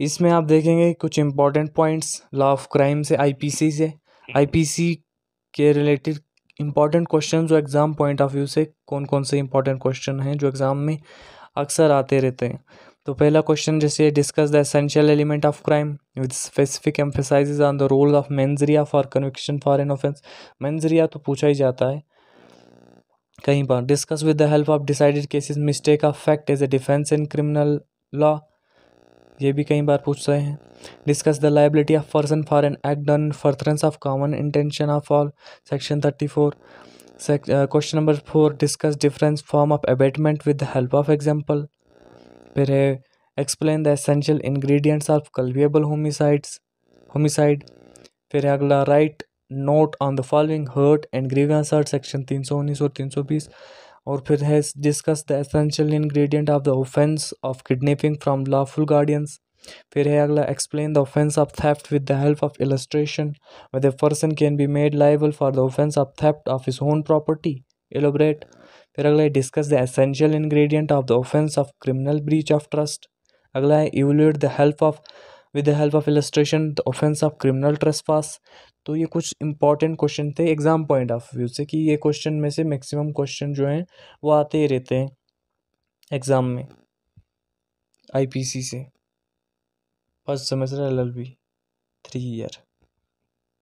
इसमें आप देखेंगे कुछ important points law of crime से आईपीसी से आईपीसी हम्म। के रिलेटेड इम्पॉर्टेंट क्वेश्चन जो एग्ज़ाम पॉइंट ऑफ व्यू से कौन कौन से इम्पॉर्टेंट क्वेश्चन हैं जो एग्ज़ाम में अक्सर आते रहते हैं तो पहला क्वेश्चन जैसे discuss the essential element of crime with specific emphasise on the role of mens rea for conviction for an offence mens rea तो पूछा ही जाता है कहीं पर discuss with the help of decided cases mistake of fact as a defence in criminal law ये भी कई बार पूछ रहे हैं discuss the liability of person for an act done furtherance of common intention of all section thirty four question number four discuss difference form of abetment with the help of example फिर है explain the essential ingredients of culpable homicides homicide फिर अगला write note on the following hurt and grievance hurt section तीन सौ उन्नीस और तीन सौ बीस और फिर है discuss the essential ingredient of the offence of kidnapping from lawful guardians फिर है अगला explain the offence of theft with the help of illustration whether a person can be made liable for the offence of theft of his own property elaborate फिर अगला है discuss the essential ingredient of the offence of criminal breach of trust अगला है evaluate the help of with the help of illustration the offence of criminal trespass तो ये कुछ important question थे exam point of view से कि ये question में से मैक्सिमम क्वेश्चन जो हैं वो आते ही रहते हैं एग्ज़ाम में आईपीसी से first semester LLB three year